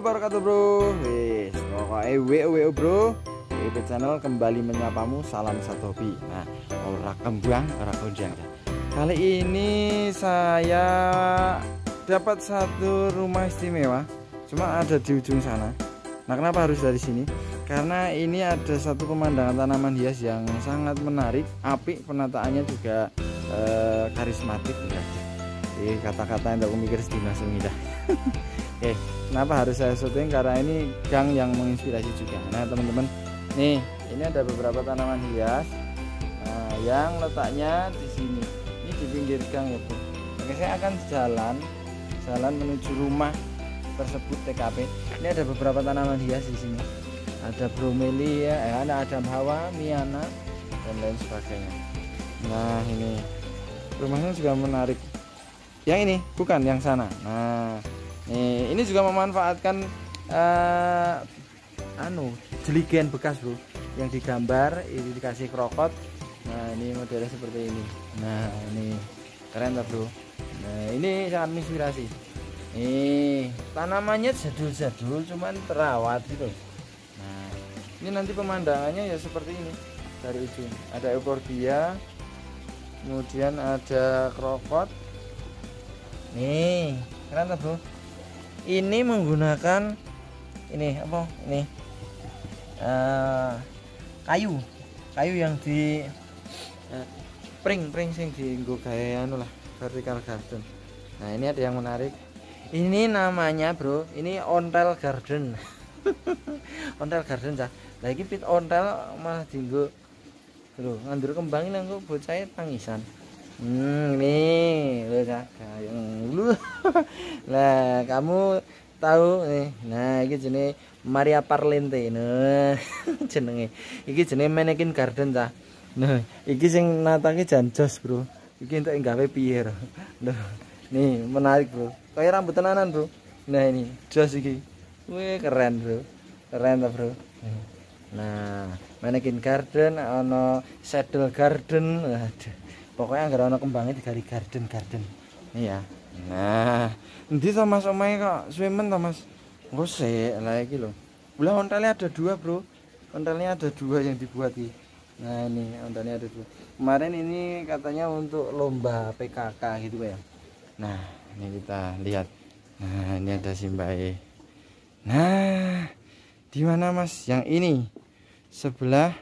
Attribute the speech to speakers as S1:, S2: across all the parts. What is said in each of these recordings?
S1: wabarakatuh bro Wih, pokoknya WWO bro WP Channel kembali menyapamu salam satu hobi Nah, olah kembang, ora gonjang Kali ini saya dapat satu rumah istimewa Cuma ada di ujung sana Nah, kenapa harus dari sini? Karena ini ada satu pemandangan tanaman hias yang sangat menarik api penataannya juga eh, karismatik ya. kata-kata yang aku mikir sedih langsung ya. Oke, eh, kenapa harus saya syuting? Karena ini gang yang menginspirasi juga. Nah, teman-teman, nih ini ada beberapa tanaman hias nah, yang letaknya di sini. Ini di pinggir gang ya bu. Oke, saya akan jalan jalan menuju rumah tersebut TKP. Ini ada beberapa tanaman hias di sini. Ada bromelia, eh, ada adam hawa, miana, dan lain sebagainya. Nah ini rumahnya juga menarik. Yang ini bukan yang sana. Nah nih eh, ini juga memanfaatkan uh, anu jeligen bekas bro yang digambar ini dikasih krokot nah ini modelnya seperti ini nah ini keren tak bro nah ini sangat inspirasi, nih eh, tanamannya jadul-jadul cuman terawat gitu nah ini nanti pemandangannya ya seperti ini dari ujung ada euphorbia, kemudian ada krokot nih keren tak bro ini menggunakan ini apa ini uh, kayu kayu yang di eh, pring pring sing di gawe anu lah vertical garden nah ini ada yang menarik ini namanya bro ini ontel garden ontel garden cah lagi pit ontel malah jinggo bro ngandur kembang buat bocah tangisan Hmm, nih, lu kagak. Lu. Lah, kamu tahu nih. Eh, nah, iki jenenge Maria Parlente. Nah, jenenge. Iki jenenge Menekin Garden ta. Nah, iki sing natange jan jos, Bro. Iki entuk gawe piye, Bro? nih, menarik, Bro. Kayak rambut tenanan, Bro. Nah, ini jos iki. Wih, keren, Bro. Keren ta, Bro? Nah, Menekin Garden ana Saddle Garden. Aduh. pokoknya nggak ada kembangnya dari garden garden iya nah nanti sama sama kok swimmen sama ngosek lah lagi loh Bulan ontelnya ada dua bro ontelnya ada dua yang dibuat ini nah ini ontelnya ada dua kemarin ini katanya untuk lomba PKK gitu ya nah ini kita lihat nah ini ada simbae nah di mana mas yang ini sebelah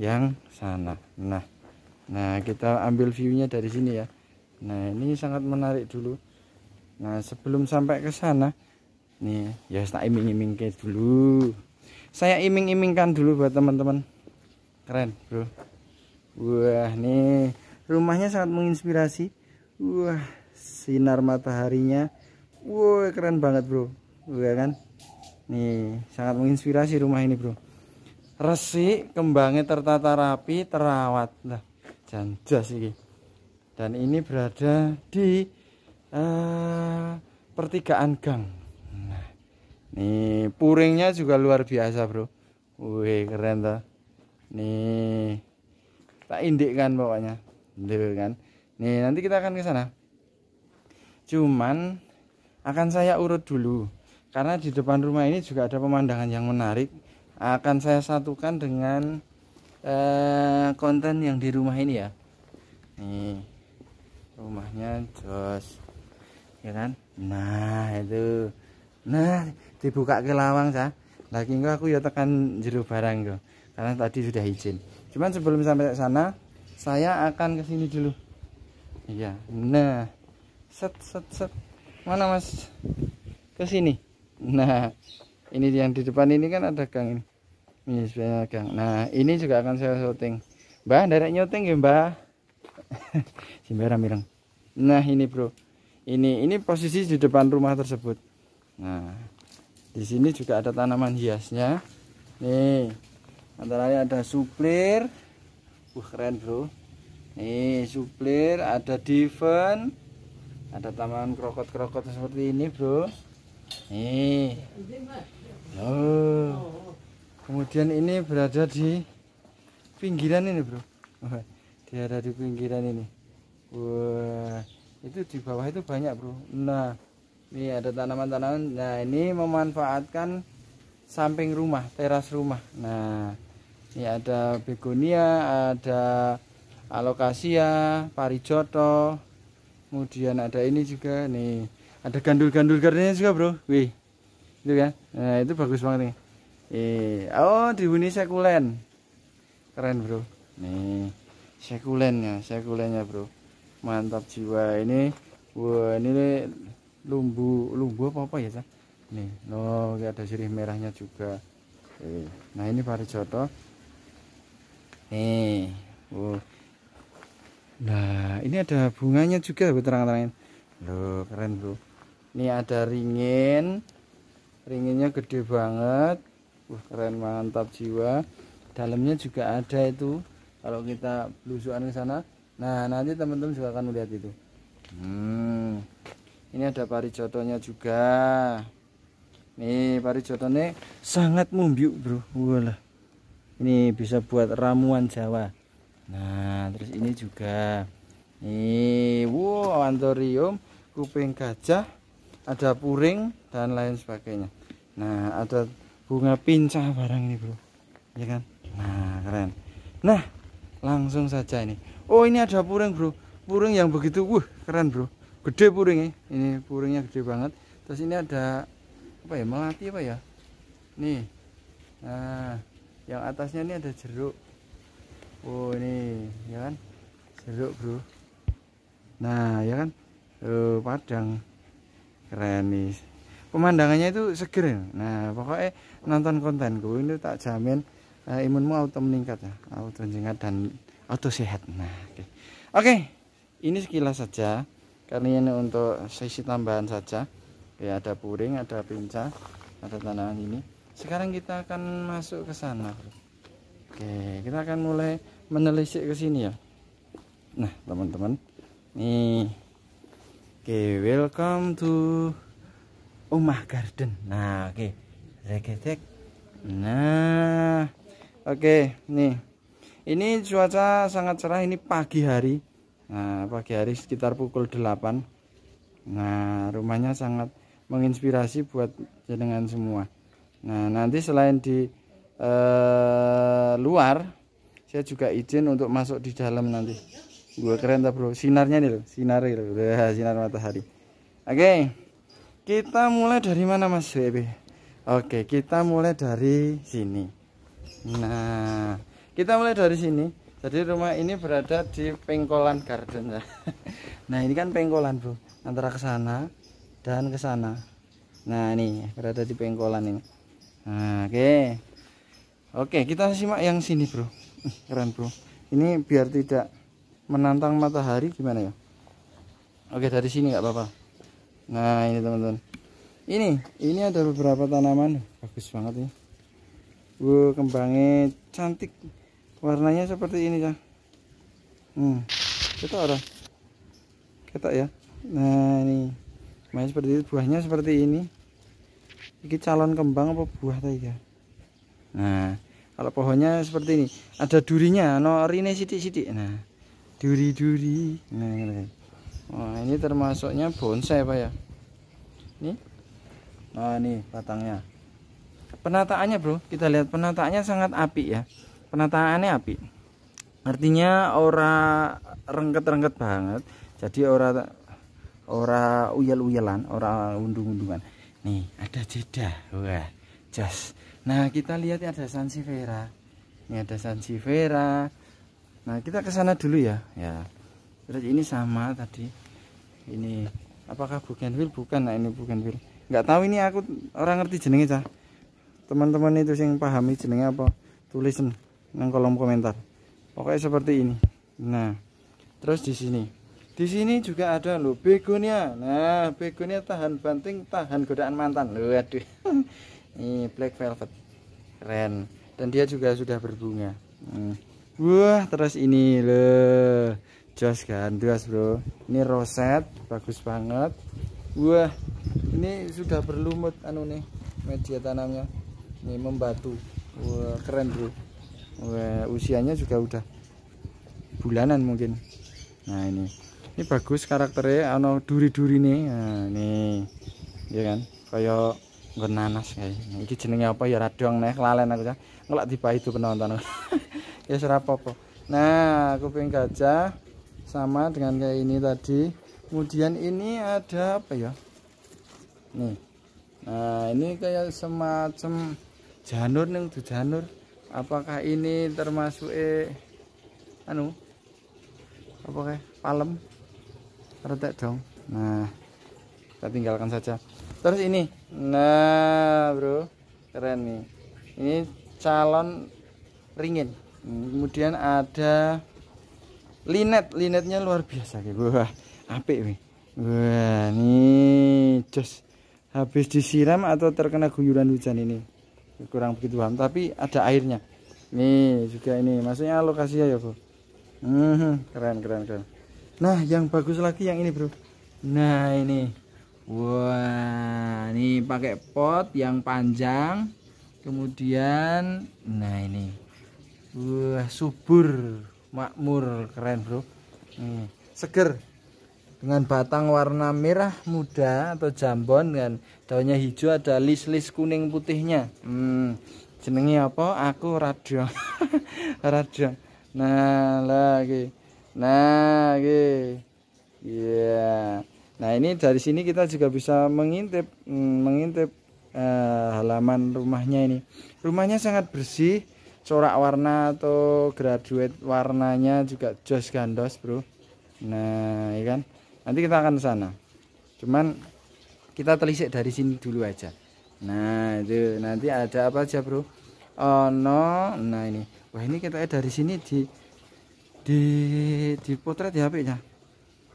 S1: yang sana nah nah kita ambil viewnya dari sini ya nah ini sangat menarik dulu nah sebelum sampai ke sana nih ya tak iming-iming dulu saya iming-imingkan dulu buat teman-teman keren bro wah nih rumahnya sangat menginspirasi wah sinar mataharinya wah keren banget bro wah iya kan nih sangat menginspirasi rumah ini bro resik kembangnya tertata rapi terawat lah jam jas ini dan ini berada di uh, pertigaan gang nah, nih puringnya juga luar biasa bro wih keren tuh nih tak indik kan pokoknya Duh, kan nih nanti kita akan ke sana cuman akan saya urut dulu karena di depan rumah ini juga ada pemandangan yang menarik akan saya satukan dengan uh, konten yang di rumah ini ya nih rumahnya jos ya kan nah itu nah dibuka ke lawang sah lagi enggak aku ya tekan jeru barang kok karena tadi sudah izin cuman sebelum sampai sana saya akan ke sini dulu iya nah set set set mana mas ke sini nah ini yang di depan ini kan ada gang ini Yes, Nah, ini juga akan saya syuting. Mbak, ndarek nyuting nggih, ya, Mbak. Simbara mireng. Nah, ini, Bro. Ini ini posisi di depan rumah tersebut. Nah, di sini juga ada tanaman hiasnya. Nih. Antara lain ada suplir. Wah, keren, Bro. Nih, suplir, ada diven, ada taman krokot-krokot seperti ini, Bro. Nih. Oh kemudian ini berada di pinggiran ini bro dia ada di pinggiran ini wah itu di bawah itu banyak bro nah ini ada tanaman-tanaman nah ini memanfaatkan samping rumah teras rumah nah ini ada begonia ada alokasia parijoto kemudian ada ini juga nih ada gandul-gandul gardennya juga bro wih itu kan nah itu bagus banget nih eh oh dihuni sekulen keren bro nih sekulennya sekulennya bro mantap jiwa ini wah ini nih, lumbu lumbu apa apa ya sah nih no oh, ada sirih merahnya juga eh, nah ini baru joto. nih oh nah ini ada bunganya juga terang-terangin loh keren bro ini ada ringin ringinnya gede banget Wah, keren mantap jiwa. Dalamnya juga ada itu. Kalau kita blusukan ke sana, nah nanti teman-teman juga akan melihat itu. Hmm. Ini ada parijotonya juga. Nih, parijotonya sangat membiuk, Bro. Walah. Ini bisa buat ramuan Jawa. Nah, terus ini juga. Nih, wow, antorium, kuping gajah, ada puring dan lain sebagainya. Nah, ada bunga pincah barang ini bro ya kan nah keren nah langsung saja ini oh ini ada puring bro puring yang begitu wah keren bro gede puringnya ini puringnya gede banget terus ini ada apa ya melati apa ya nih nah yang atasnya ini ada jeruk oh ini ya kan jeruk bro nah ya kan oh, padang keren nih pemandangannya itu seger nah pokoknya nonton kontenku ini tak jamin uh, imunmu auto meningkat ya auto meningkat dan auto sehat nah oke okay. oke okay, ini sekilas saja Karena ini untuk sesi tambahan saja ya ada puring ada pinca ada tanaman ini sekarang kita akan masuk ke sana oke kita akan mulai menelisik ke sini ya nah teman-teman nih oke welcome to Umah Garden. Nah, oke. Okay. Nah. Oke, okay, nih. Ini cuaca sangat cerah ini pagi hari. Nah, pagi hari sekitar pukul 8. Nah, rumahnya sangat menginspirasi buat jenengan semua. Nah, nanti selain di eh, luar, saya juga izin untuk masuk di dalam nanti. Gue keren tak, Bro? Sinarnya nih loh, sinar loh. sinar matahari. Oke. Okay kita mulai dari mana mas WB Oke kita mulai dari sini nah kita mulai dari sini jadi rumah ini berada di pengkolan garden ya nah ini kan pengkolan bu antara ke sana dan ke sana nah ini berada di pengkolan ini nah, oke oke kita simak yang sini bro keren bro ini biar tidak menantang matahari gimana ya Oke dari sini nggak apa-apa nah ini teman-teman ini ini ada beberapa tanaman bagus banget ya wow kembangnya cantik warnanya seperti ini ya hmm kita ada kita ya nah ini main seperti itu buahnya seperti ini ini calon kembang apa buah tadi ya nah kalau pohonnya seperti ini ada durinya no rine sidik-sidik nah duri-duri nah Nah, ini termasuknya bonsai Pak ya. Ini. Nah, ini batangnya. Penataannya, Bro. Kita lihat penataannya sangat api ya. Penataannya api. Artinya ora rengket-rengket banget. Jadi ora ora uyal-uyalan, ora undung-undungan. Nih, ada jeda. Wah, jas. Nah, kita lihat ada sansevera, Ini ada sansevera, Nah, kita ke sana dulu ya. Ya. Terus ini sama tadi ini apakah bougainville bukan nah ini bougainville nggak tahu ini aku orang ngerti jenenge cah teman-teman itu sih yang pahami jenenge apa tulisin nang kolom komentar Oke seperti ini nah terus di sini di sini juga ada lo begonia nah begonia tahan banting tahan godaan mantan lo aduh ini black velvet keren dan dia juga sudah berbunga hmm. wah terus ini loh jos kan, joss bro ini roset bagus banget wah ini sudah berlumut anu nih media tanamnya ini membatu wah keren bro wah usianya juga udah bulanan mungkin nah ini ini bagus karakternya anu duri-duri nih nah, nih ya kan kayak nggon nanas kayak nah, ini jenengnya apa ya radong nih kelalen aku ya ngelak tiba itu penonton ya serap apa nah kuping gajah sama dengan kayak ini tadi kemudian ini ada apa ya nih nah ini kayak semacam janur nih tuh janur apakah ini termasuk eh anu apa kayak palem retak dong nah kita tinggalkan saja terus ini nah bro keren nih ini calon ringin kemudian ada linet linetnya luar biasa kayak wah apik nih. wah nih jos habis disiram atau terkena guyuran hujan ini kurang begitu paham tapi ada airnya nih juga ini maksudnya lokasi ya bro hmm, keren keren keren nah yang bagus lagi yang ini bro nah ini wah ini pakai pot yang panjang kemudian nah ini wah subur makmur keren bro hmm, seger dengan batang warna merah muda atau jambon dan daunnya hijau ada lis-lis kuning putihnya hmm, jenengi apa aku radio radio nah lagi nah lagi iya yeah. nah ini dari sini kita juga bisa mengintip hmm, mengintip eh, halaman rumahnya ini rumahnya sangat bersih corak warna atau graduate warnanya juga jos gandos bro nah ya nanti kita akan sana cuman kita telisik dari sini dulu aja nah itu nanti ada apa aja bro oh no nah ini wah ini kita dari sini di di di potret ya ya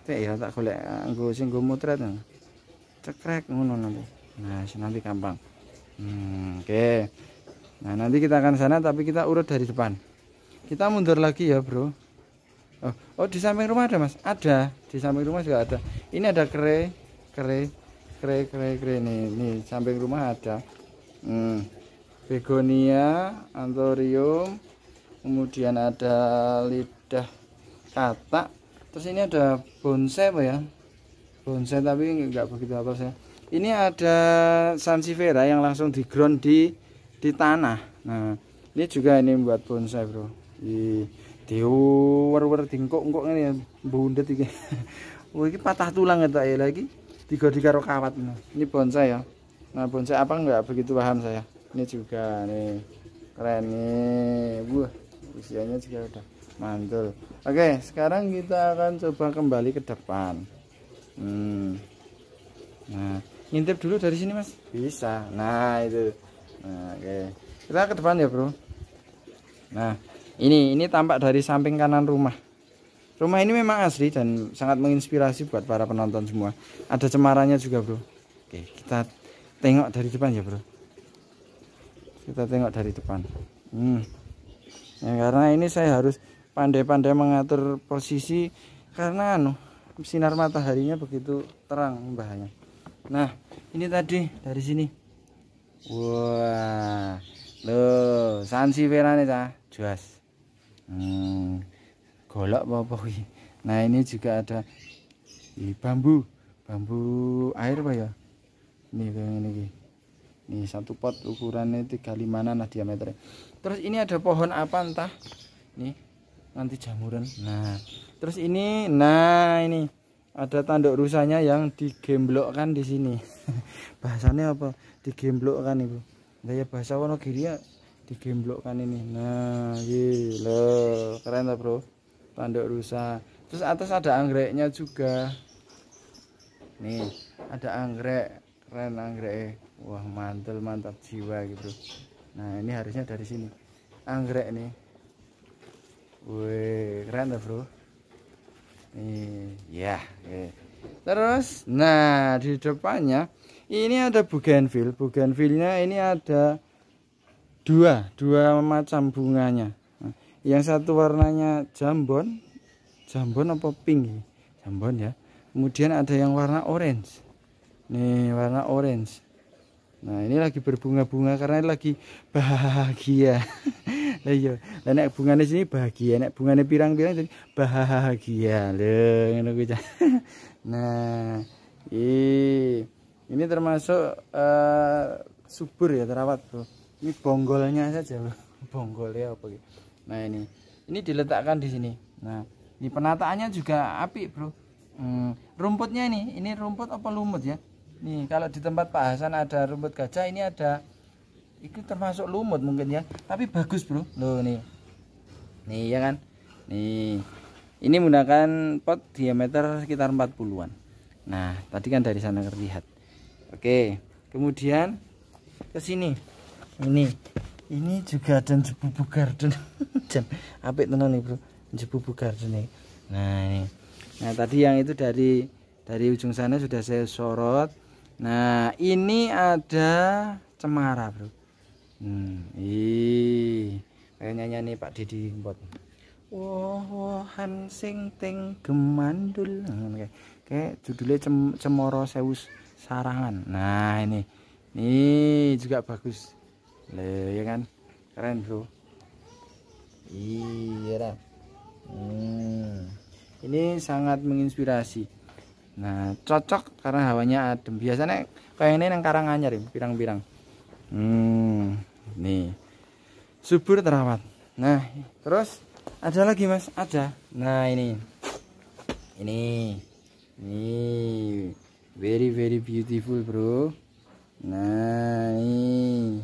S1: teh ya tak boleh gue sing go motret ya. cekrek ngono nanti nah nanti gampang hmm, oke okay. Nah nanti kita akan sana tapi kita urut dari depan. Kita mundur lagi ya bro. Oh, oh di samping rumah ada mas? Ada di samping rumah juga ada. Ini ada kere, kere, kere, kere, kere nih, nih samping rumah ada. Hmm. Begonia, anthurium, kemudian ada lidah katak. Terus ini ada bonsai apa ya? Bonsai tapi nggak begitu apa saya. Ini ada sansevieria yang langsung di ground di di tanah nah ini juga ini buat bonsai bro di diuwer wer dingkok-ngkok ini ya, bundet iki oh ini patah tulang ya ya lagi tiga-tiga kawat ini bonsai ya nah bonsai apa enggak begitu paham saya ini juga nih keren nih wah usianya juga udah mantul oke sekarang kita akan coba kembali ke depan hmm. nah ngintip dulu dari sini mas bisa nah itu Nah, oke kita ke depan ya bro nah ini ini tampak dari samping kanan rumah rumah ini memang asli dan sangat menginspirasi buat para penonton semua ada cemaranya juga bro oke kita tengok dari depan ya bro kita tengok dari depan hmm. ya, karena ini saya harus pandai-pandai mengatur posisi karena anu sinar mataharinya begitu terang mbahnya nah ini tadi dari sini Wah. Loh, sansifera nih cah, juas. Hmm. Golok bapak. Nah, ini juga ada Ih, bambu, bambu air pak ya? Nih kayak ini nih. Nih satu pot ukurannya tiga lima nah diameternya. Terus ini ada pohon apa entah. Nih, nanti jamuran. Nah, terus ini nah ini ada tanduk rusanya yang digemblokkan di sini. Bahasannya apa? digemblokkan ibu gaya bahasa Wonogiri ya kan ini nah gila keren lah bro tanduk rusa terus atas ada anggreknya juga nih ada anggrek keren anggrek wah mantul mantap jiwa gitu nah ini harusnya dari sini anggrek nih wih keren lah bro nih ya yeah, okay. terus nah di depannya ini ada bougainville bougainville ini ada dua dua macam bunganya yang satu warnanya jambon jambon apa pink jambon ya kemudian ada yang warna orange nih warna orange nah ini lagi berbunga-bunga karena ini lagi bahagia ayo iya. nenek bunganya sini bahagia nenek bunganya pirang-pirang jadi bahagia loh nah ini ini termasuk uh, subur ya terawat bro ini bonggolnya saja bro bonggol ya apa gitu nah ini ini diletakkan di sini nah ini penataannya juga api bro hmm, rumputnya ini ini rumput apa lumut ya nih kalau di tempat Pak Hasan ada rumput gajah ini ada itu termasuk lumut mungkin ya tapi bagus bro loh nih nih ya kan nih ini menggunakan pot diameter sekitar 40-an nah tadi kan dari sana terlihat Oke, kemudian ke sini. Ini. Ini juga ada jebubu garden. Jam apik tenan nih, Bro. Jebubu garden nih. Nah, ini. Nah, tadi yang itu dari dari ujung sana sudah saya sorot. Nah, ini ada cemara, Bro. Hmm, ih. Kayak nyanyi Pak Didi buat. Wohan sing ting gemandul. Nah, kayak judulnya cem cemoro sewus sarangan nah ini ini juga bagus lihat ya kan keren bro iya hmm. ini sangat menginspirasi nah cocok karena hawanya adem biasanya kayak ini yang karanganyar anyar, pirang-pirang hmm nih subur terawat nah terus ada lagi mas ada nah ini ini ini very very beautiful bro nah ini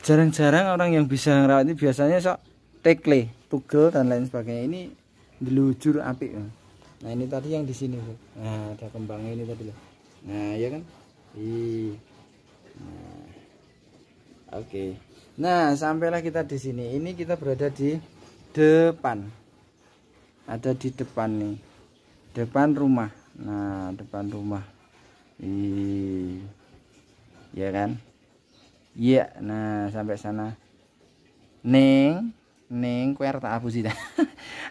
S1: jarang-jarang orang yang bisa ngerawat ini biasanya sok tekle tugel dan lain sebagainya ini delujur api. nah ini tadi yang di sini bro. nah ada kembangnya ini tadi loh nah ya kan Ih. nah oke okay. nah sampailah kita di sini ini kita berada di depan ada di depan nih depan rumah nah depan rumah iya ya kan iya nah sampai sana neng neng kue tak abu sih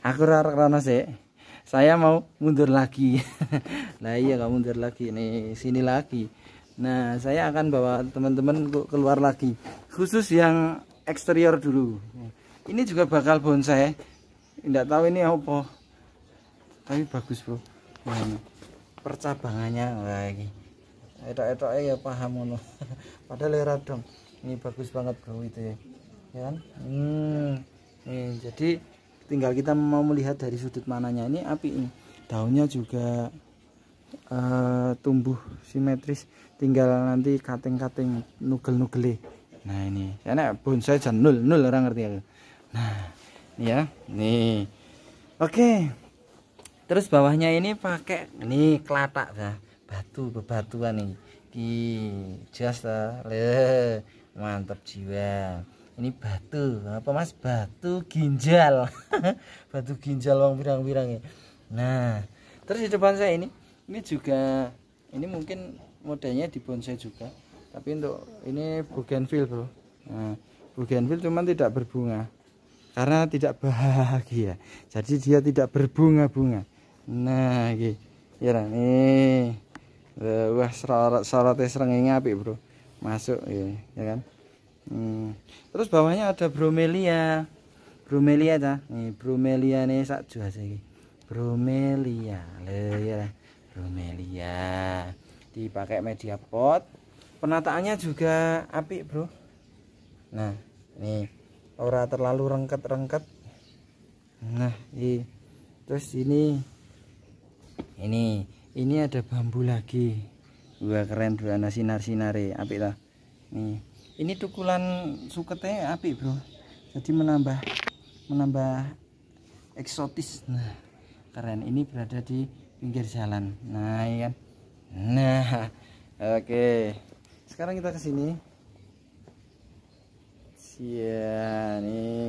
S1: aku rara rana sih saya mau mundur lagi nah iya kamu mundur lagi nih sini lagi nah saya akan bawa teman-teman keluar lagi khusus yang eksterior dulu ini juga bakal bonsai tidak tahu ini apa tapi bagus bro nah, ini percabangannya lagi etok-etok ya paham padahal lera ya dong ini bagus banget bro itu ya, ya kan hmm. Ini jadi tinggal kita mau melihat dari sudut mananya ini api ini daunnya juga uh, tumbuh simetris tinggal nanti kating-kating nugel-nugele nah ini karena ya, bonsai jan nul nul orang ngerti ya. nah ini ya nih oke okay terus bawahnya ini pakai ini kelatak nah, batu bebatuan nih di jasa le mantap jiwa ini batu apa mas batu ginjal batu ginjal wong pirang-pirang ya nah terus di depan saya ini ini juga ini mungkin modelnya di bonsai juga tapi untuk ini bougainville bro nah, bougainville cuman tidak berbunga karena tidak bahagia jadi dia tidak berbunga-bunga nah iki ya, nih wah sorot sorotnya serengenge apik bro masuk ya, ya kan hmm. terus bawahnya ada bromelia bromelia ta nih bromelia nih sak juas iki bromelia le ya bromelia dipakai media pot penataannya juga apik bro nah nih ora terlalu rengket-rengket nah ini terus ini ini ini ada bambu lagi Gua keren dua nasi sinar-sinare api lah Ini, ini tukulan suketnya api bro jadi menambah menambah eksotis nah keren ini berada di pinggir jalan nah iya kan? nah oke sekarang kita kesini. sini nih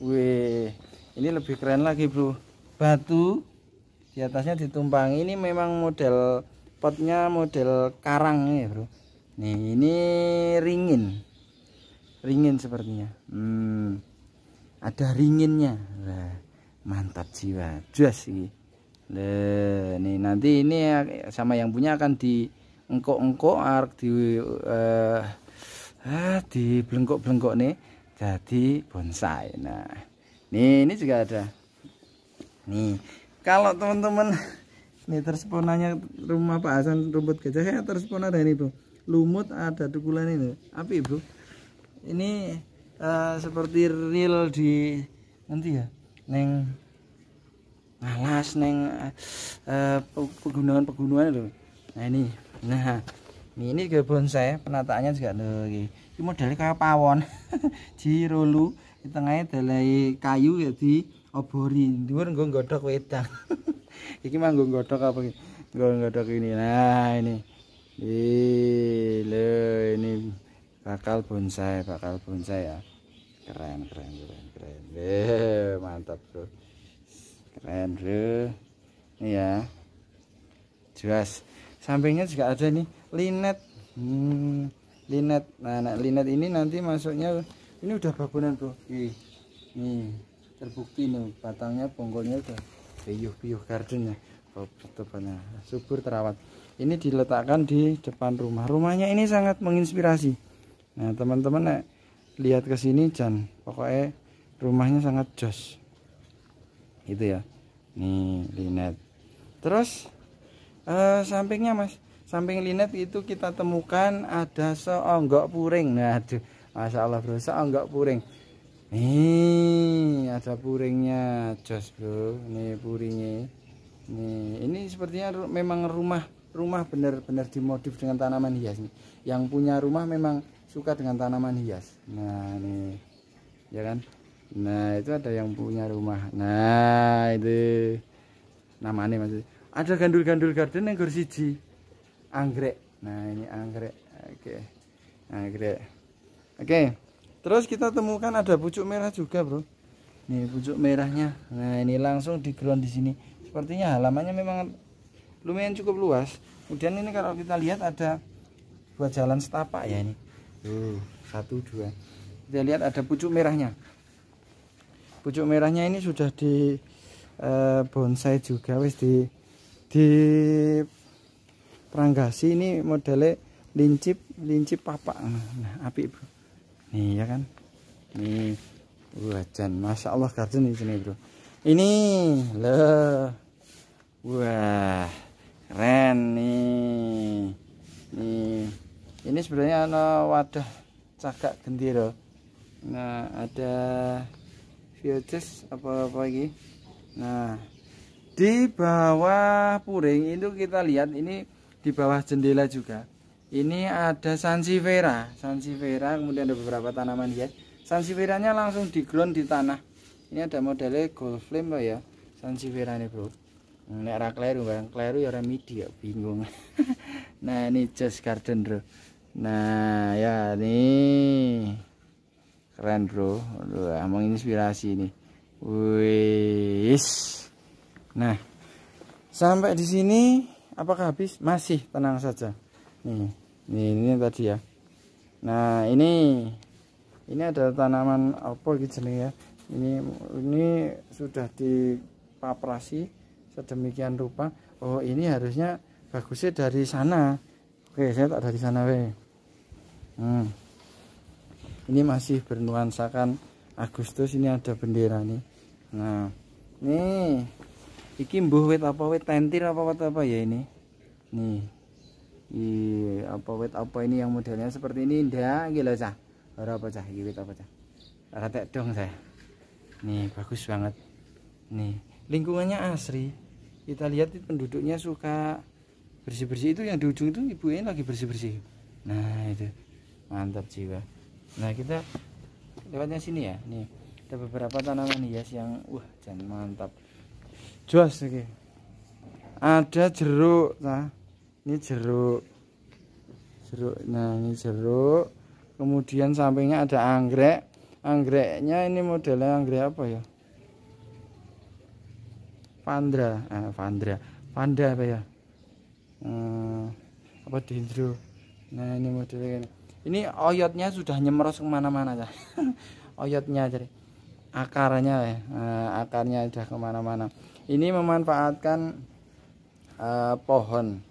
S1: Wih, ini lebih keren lagi bro batu di atasnya ditumpang ini memang model potnya model karang ya bro nih ini ringin ringin sepertinya hmm, ada ringinnya Wah, mantap jiwa jelas ini nih nanti ini sama yang punya akan di engkok-engkok di eh, ah, di belengkok-belengkok nih jadi bonsai nah nih ini juga ada nih kalau teman-teman ini tersponanya rumah Pak Hasan rumput gajah saya terspona dari ibu lumut ada tukulan ini api ibu ini uh, seperti real di nanti ya neng alas neng uh, eh, pegunungan pegunungan itu nah ini nah ini juga bonsai penataannya juga ada ini modelnya kayak pawon jirolu di tengahnya dari kayu ya ya, obori dhuwur nggo godhok wedang iki mah nggo godhok apa iki nggo godhok ini nah ini ini, le, ini bakal bonsai bakal bonsai ya keren keren keren keren Wih, mantap bro keren bro ini ya jelas sampingnya juga ada nih linet hmm, linet nah, nah linet ini nanti masuknya ini udah bakunan bro Ih, nih terbukti nih batangnya bonggolnya udah biuh biuh garden ya oh, tebalnya subur terawat ini diletakkan di depan rumah rumahnya ini sangat menginspirasi nah teman-teman eh, lihat ke sini Jan pokoknya rumahnya sangat jos Itu ya nih linet terus eh, sampingnya mas samping linet itu kita temukan ada seonggok puring nah aduh Masya Allah bro seonggok puring Nih, ada puringnya, jos bro. Ini puringnya. Nih, ini sepertinya memang rumah rumah benar-benar dimodif dengan tanaman hias nih. Yang punya rumah memang suka dengan tanaman hias. Nah, nih. Ya kan? Nah, itu ada yang punya rumah. Nah, itu nama namanya maksudnya. Ada gandul-gandul garden yang gersiji. Anggrek. Nah, ini anggrek. Oke. Anggrek. Oke terus kita temukan ada pucuk merah juga bro nih pucuk merahnya nah ini langsung di ground di sini sepertinya halamannya memang lumayan cukup luas kemudian ini kalau kita lihat ada buat jalan setapak ya ini tuh satu dua kita lihat ada pucuk merahnya pucuk merahnya ini sudah di eh, bonsai juga wis di di peranggasi ini modelnya lincip lincip papa. nah, api bro nih ya kan nih wajan masya Allah garden di sini bro ini loh wah keren nih nih ini sebenarnya ada wadah cagak gendiro nah ada filters apa apa lagi nah di bawah puring itu kita lihat ini di bawah jendela juga ini ada sansifera sansifera kemudian ada beberapa tanaman ya. sansiferanya langsung ground di tanah ini ada modelnya gold flame loh ya sansifera nih bro ini hmm, arah kleru bang. kleru ya remedi ya bingung nah ini just garden bro nah ya ini keren bro Aduh, emang inspirasi nih wis nah sampai di sini apakah habis masih tenang saja nih ini, ini tadi ya nah ini ini ada tanaman apa gitu ya ini ini sudah dipaprasi sedemikian rupa oh ini harusnya bagusnya dari sana oke saya tak dari sana we hmm. ini masih bernuansakan Agustus ini ada bendera nih nah nih iki mbuh wit apa wit tentir apa apa ya ini nih i apa wet apa ini yang modelnya seperti ini ndak gila cah ora apa cah iki wet apa cah ora dong saya nih bagus banget nih lingkungannya asri kita lihat penduduknya suka bersih-bersih itu yang di ujung itu ini lagi bersih-bersih nah itu mantap jiwa nah kita lewatnya sini ya nih ada beberapa tanaman hias yang wah jangan mantap jos oke okay. ada jeruk nah ini jeruk jeruk nah ini jeruk kemudian sampingnya ada anggrek anggreknya ini modelnya anggrek apa ya pandra eh, pandra panda apa ya hmm, apa dendro nah ini modelnya ini ini oyotnya sudah nyemeros kemana-mana ya oyotnya jadi akarnya ya eh, ah, akarnya sudah kemana-mana ini memanfaatkan eh, pohon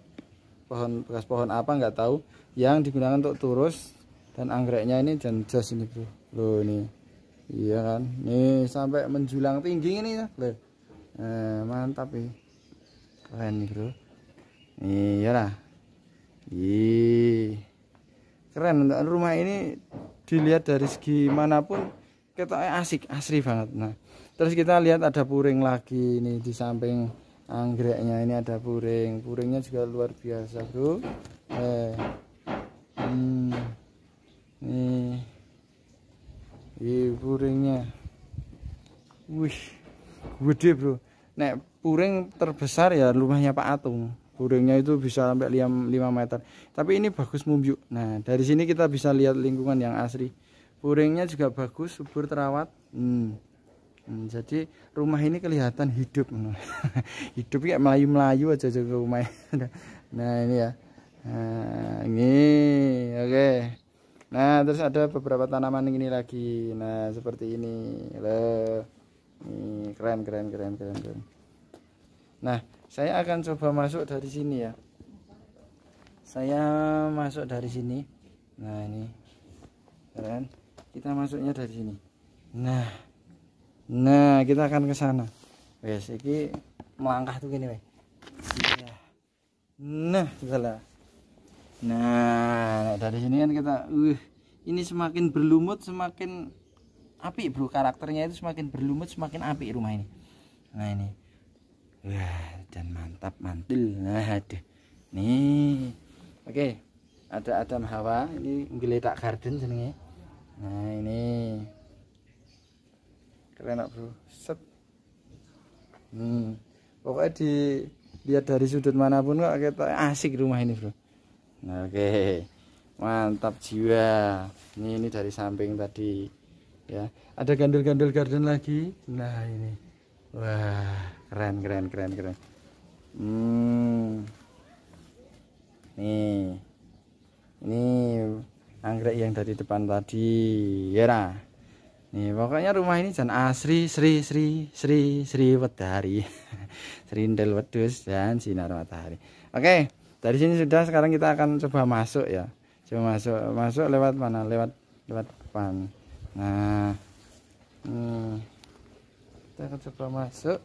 S1: pohon bekas pohon apa nggak tahu yang digunakan untuk turus dan anggreknya ini dan jas ini bro loh ini iya kan nih sampai menjulang tinggi ini ya eh, mantap nih keren nih bro iya lah keren untuk rumah ini dilihat dari segi manapun kita eh, asik asri banget nah terus kita lihat ada puring lagi ini di samping anggreknya ini ada puring puringnya juga luar biasa bro eh hmm, nih ini puringnya wih gede bro nek puring terbesar ya rumahnya Pak Atung puringnya itu bisa sampai 5 meter tapi ini bagus mumbyuk nah dari sini kita bisa lihat lingkungan yang asri puringnya juga bagus subur terawat hmm Hmm, jadi rumah ini kelihatan hidup hidup kayak melayu melayu aja juga rumah nah ini ya nah, ini oke okay. nah terus ada beberapa tanaman ini lagi nah seperti ini loh ini keren keren keren keren keren nah saya akan coba masuk dari sini ya saya masuk dari sini nah ini keren kita masuknya dari sini nah Nah, kita akan ke sana. Wes iki melangkah tuh gini, weh. Iya. Nah, kita lah. Nah, dari sini kan kita uh ini semakin berlumut semakin api, Bro. Karakternya itu semakin berlumut semakin api rumah ini. Nah, ini. Wah, dan mantap mantul. Nah, aduh. Nih. Oke. Okay. Ada Adam Hawa, ini geletak garden jenenge. Nah, ini keren bro set hmm. pokoknya lihat dari sudut manapun kok kita asik rumah ini bro nah, oke okay. mantap jiwa ini ini dari samping tadi ya ada gandul-gandul garden lagi nah ini wah keren keren keren keren hmm. nih ini anggrek yang dari depan tadi ya nah Nih, pokoknya rumah ini jan asri Sri Sri Sri Sri wedhari. serindel Wedus dan sinar matahari. Oke, dari sini sudah sekarang kita akan coba masuk ya. Coba masuk masuk lewat mana? Lewat lewat depan. Nah. Hmm. Kita akan coba masuk.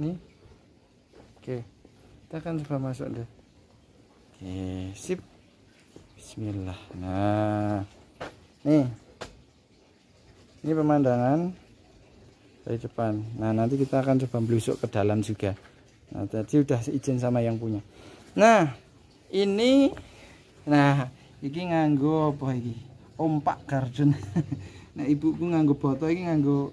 S1: Nih. Oke. Kita akan coba masuk deh. Oke, sip. Bismillah. Nah. Nih ini pemandangan dari depan nah nanti kita akan coba melusuk ke dalam juga nah tadi udah izin sama yang punya nah ini nah ini nganggo apa ini ompak garden nah ibuku nganggo botol ini nganggo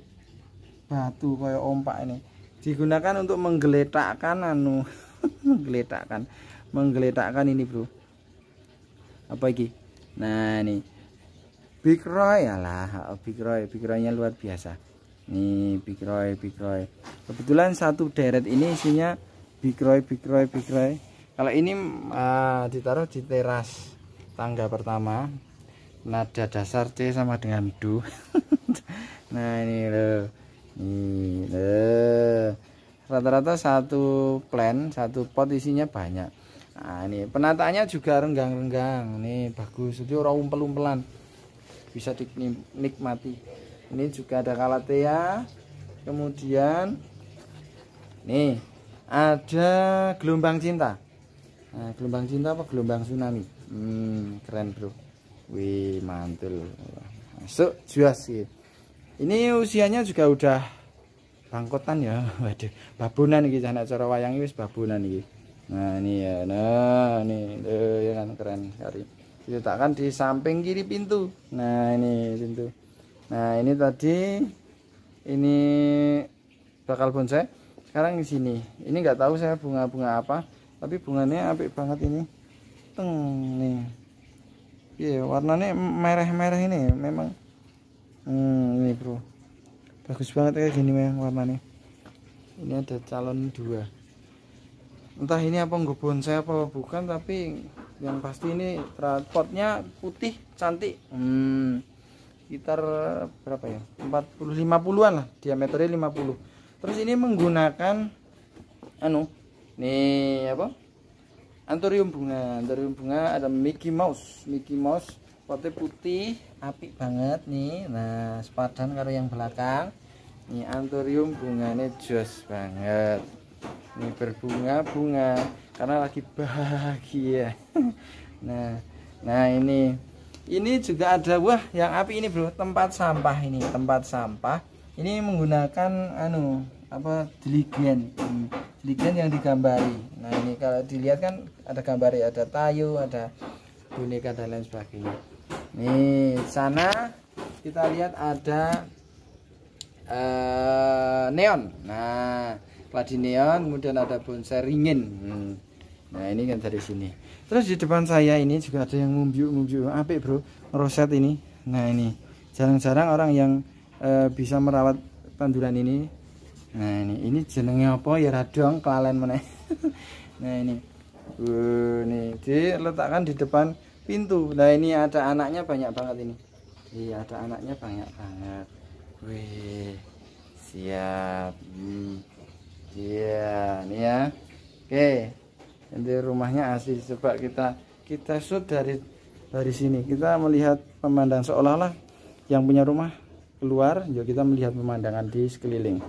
S1: batu kaya ompak ini digunakan untuk menggeletakkan anu menggeletakkan menggeletakkan ini bro apa ini nah ini Big Roy alah oh, Big Roy Big Roy nya luar biasa nih Big Roy Big Roy kebetulan satu deret ini isinya Big Roy Big Roy Big Roy kalau ini uh, ditaruh di teras tangga pertama nada dasar C sama dengan Du nah ini loh ini loh rata-rata satu plan satu pot isinya banyak nah ini penataannya juga renggang-renggang nih bagus itu orang umpel-umpelan bisa dinikmati ini juga ada kalatea kemudian nih ada gelombang cinta nah, gelombang cinta apa gelombang tsunami hmm, keren bro wih mantul masuk juas sih gitu. ini usianya juga udah bangkotan ya waduh babunan gitu anak cara wayang wis babunan gitu nah ini ya nah ini tuh, eh, ya kan keren sekali diletakkan di samping kiri pintu nah ini pintu nah ini tadi ini bakal bonsai sekarang di sini ini nggak tahu saya bunga-bunga apa tapi bunganya apik banget ini teng nih iya yeah, warnanya merah-merah ini memang hmm, ini bro bagus banget kayak gini memang warnanya ini ada calon dua entah ini apa nggak saya apa bukan tapi yang pasti ini transportnya putih cantik hmm, sekitar berapa ya 40 50-an lah diameternya 50 terus ini menggunakan anu nih apa antorium bunga antorium bunga ada Mickey Mouse Mickey Mouse potnya putih api banget nih nah sepadan kalau yang belakang ini antorium bunganya jos banget ini berbunga-bunga karena lagi bahagia nah nah ini ini juga ada wah yang api ini bro tempat sampah ini tempat sampah ini menggunakan anu apa diligen hmm, diligen yang digambari nah ini kalau dilihat kan ada gambari ada tayu ada boneka dan lain sebagainya nih sana kita lihat ada uh, neon nah kladi neon kemudian ada bonsai ringin hmm. Nah ini kan dari sini. Terus di depan saya ini juga ada yang ngumbiu-ngumbiu. Apik bro, roset ini. Nah ini jarang-jarang orang yang e, bisa merawat tanduran ini. Nah ini ini jenengnya apa ya radong kelalen mana? nah ini, uh, nih diletakkan di depan pintu. Nah ini ada anaknya banyak banget ini. Iya ada anaknya banyak banget. Wih siap. Hmm. Iya, hmm. yeah, nih ya. Oke. Okay. Ini rumahnya asli. Coba kita kita shoot dari dari sini. Kita melihat pemandangan seolah-olah yang punya rumah keluar, yuk kita melihat pemandangan di sekeliling.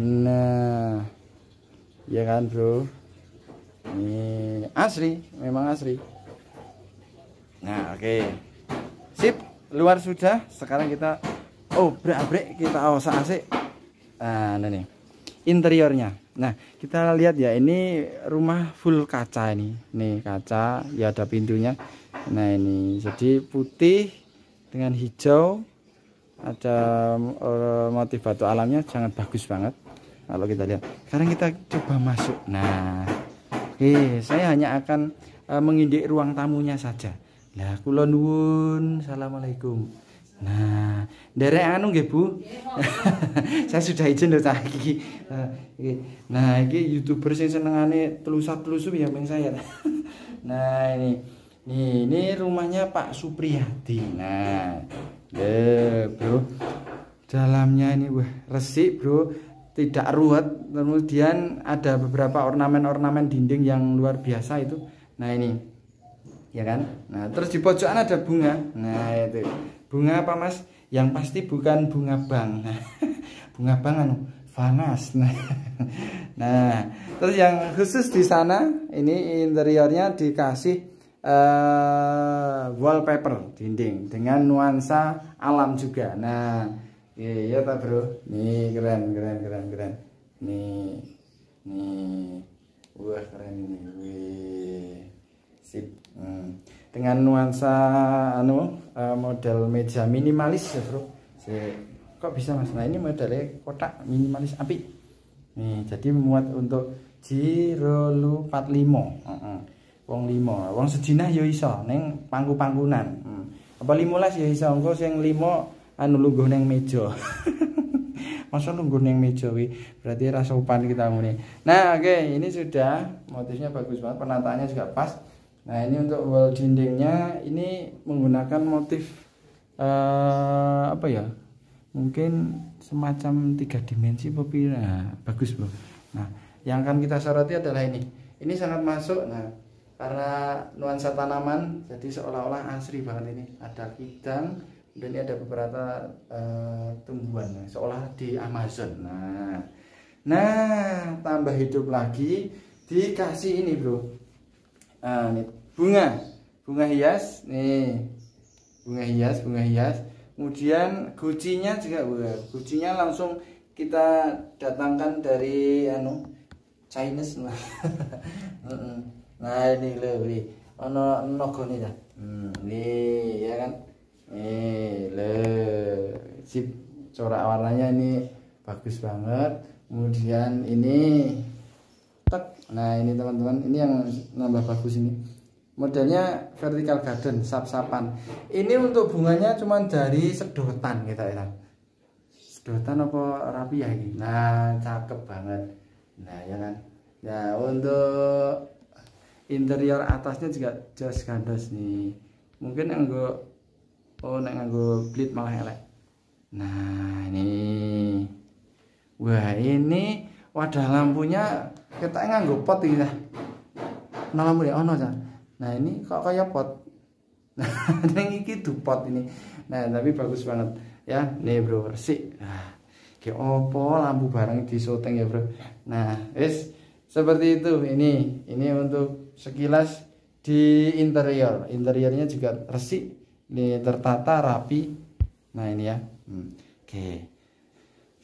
S1: Nah, ya kan bro? Ini asli, memang asli. Nah, oke. Okay. Sip, luar sudah. Sekarang kita oh, abrik kita awas asik. Nah, ini Interiornya. Nah, kita lihat ya ini rumah full kaca ini. Nih kaca, ya ada pintunya. Nah, ini jadi putih dengan hijau ada eh, motif batu alamnya sangat bagus banget. Kalau kita lihat. Sekarang kita coba masuk. Nah, oke, saya hanya akan uh, mengindik ruang tamunya saja. Nah, kulon nuwun. Assalamualaikum. Nah, dari anu nggih, Bu. Saya sudah izin lho tak nah, iki. Nah, iki YouTuber sing senengane telusap-telusup ya bang saya. nah, ini. Nih, ini rumahnya Pak Supriyadi. Nah, ya, Bro. Dalamnya ini wah resik, Bro. Tidak ruwet. Kemudian ada beberapa ornamen-ornamen dinding yang luar biasa itu. Nah, ini. Ya kan? Nah, terus di pojokan ada bunga. Nah, itu bunga apa mas yang pasti bukan bunga bang bunga bang anu panas nah nah terus yang khusus di sana ini interiornya dikasih uh, wallpaper dinding dengan nuansa alam juga nah iya, iya tak bro nih keren keren keren keren nih nih wah keren ini wih sip hmm dengan nuansa anu eh, model meja minimalis ya bro si, kok bisa mas nah ini modelnya kotak minimalis api nih jadi muat untuk jiro lu 45 uh -uh. wong lima wong sejinah ya iso neng pangku panggunan hmm. apa limolas ya iso engko sing lima anu lu neng meja masa lungguh neng meja wi berarti rasa upan kita ngene nah oke okay. ini sudah motifnya bagus banget penataannya juga pas Nah ini untuk wall dindingnya ini menggunakan motif uh, apa ya? Mungkin semacam tiga dimensi popi. Nah, bagus bro. Nah yang akan kita soroti adalah ini. Ini sangat masuk. Nah karena nuansa tanaman jadi seolah-olah asri banget ini. Ada kidang dan ini ada beberapa uh, tumbuhan nah, seolah di Amazon. Nah, nah tambah hidup lagi dikasih ini bro nah, ini bunga bunga hias nih bunga hias bunga hias kemudian gucinya juga bunga gucinya langsung kita datangkan dari anu Chinese lah nah ini lebih ono nogo hmm, nih dah nih ya kan nih le sip corak warnanya ini bagus banget kemudian ini nah ini teman-teman ini yang nambah bagus ini modelnya vertical garden sap-sapan ini untuk bunganya cuma dari sedotan kita ya sedotan apa rapi ya ini nah cakep banget nah ya kan ya untuk interior atasnya juga just gandos nih mungkin yang gue oh neng nganggo blit malah elek nah ini wah ini wadah lampunya kita nganggo pot ini lah, Nalamu ya ono jan. Nah, ini kok kayak pot. ini iki du pot ini. Nah, tapi bagus banget ya. Nih, Bro, bersih. Nah, opo lampu barang disoteng ya, Bro. Nah, es seperti itu. Ini ini untuk sekilas di interior. Interiornya juga resik, ini tertata rapi. Nah, ini ya. Hmm. Oke. Okay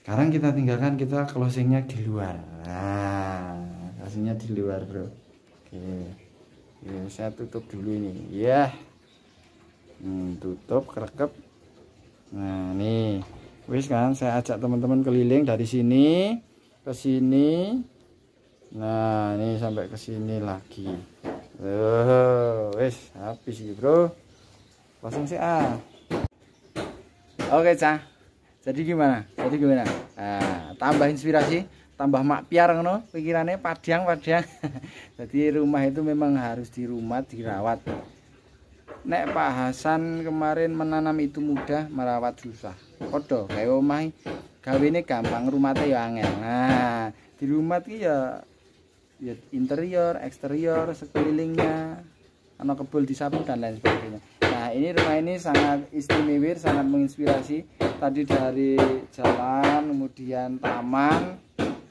S1: sekarang kita tinggalkan kita closingnya di luar nah closingnya di luar bro oke ya, saya tutup dulu ini ya hmm, tutup kerekep nah nih wis kan saya ajak teman-teman keliling dari sini ke sini nah ini sampai ke sini lagi oh, wis habis gitu bro langsung sih ah oke cah jadi gimana jadi gimana nah, tambah inspirasi tambah mak piar no, pikirannya padang padang jadi rumah itu memang harus dirumat dirawat nek Pak Hasan kemarin menanam itu mudah merawat susah kodo kayak rumah gawe ini gampang rumahnya ya angel nah di rumah itu ya, ya interior eksterior sekelilingnya anak kebul di samping dan lain sebagainya nah ini rumah ini sangat istimewa sangat menginspirasi tadi dari jalan kemudian taman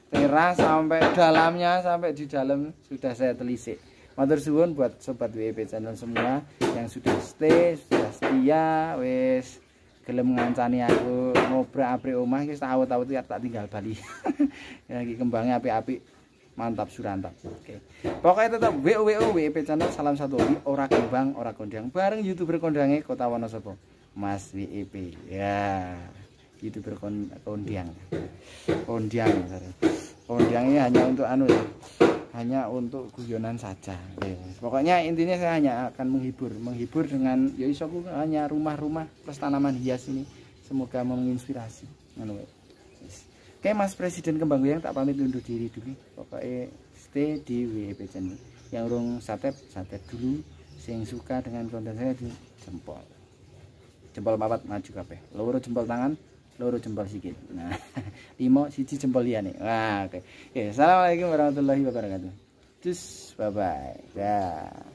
S1: teras sampai dalamnya sampai di dalam sudah saya telisik Matur suwun buat sobat WP e channel semua yang sudah stay, sudah setia, wes gelem ngancani aku ngobrak abri omah kita tahu-tahu ya tak tinggal Bali. Lagi ya, kembangnya api-api mantap surantap oke pokoknya tetap wowo wp channel salam satu hobi ora kembang ora kondang bareng youtuber kondangnya kota Wonosobo Mas WIP ya youtuber kondang kondiang kondiang kondiangnya hanya untuk anu ya hanya untuk guyonan saja yes. pokoknya intinya saya hanya akan menghibur menghibur dengan ya hanya rumah-rumah plus tanaman hias ini semoga menginspirasi anu Oke Mas Presiden Kembang Goyang tak pamit undur diri dulu pokoknya stay di WP e channel yang urung satep satep dulu sing suka dengan konten saya di jempol jempol papat maju kabeh loro jempol tangan loro jempol sikit nah limo siji jempol liyane wah oke oke assalamualaikum warahmatullahi wabarakatuh terus bye bye dah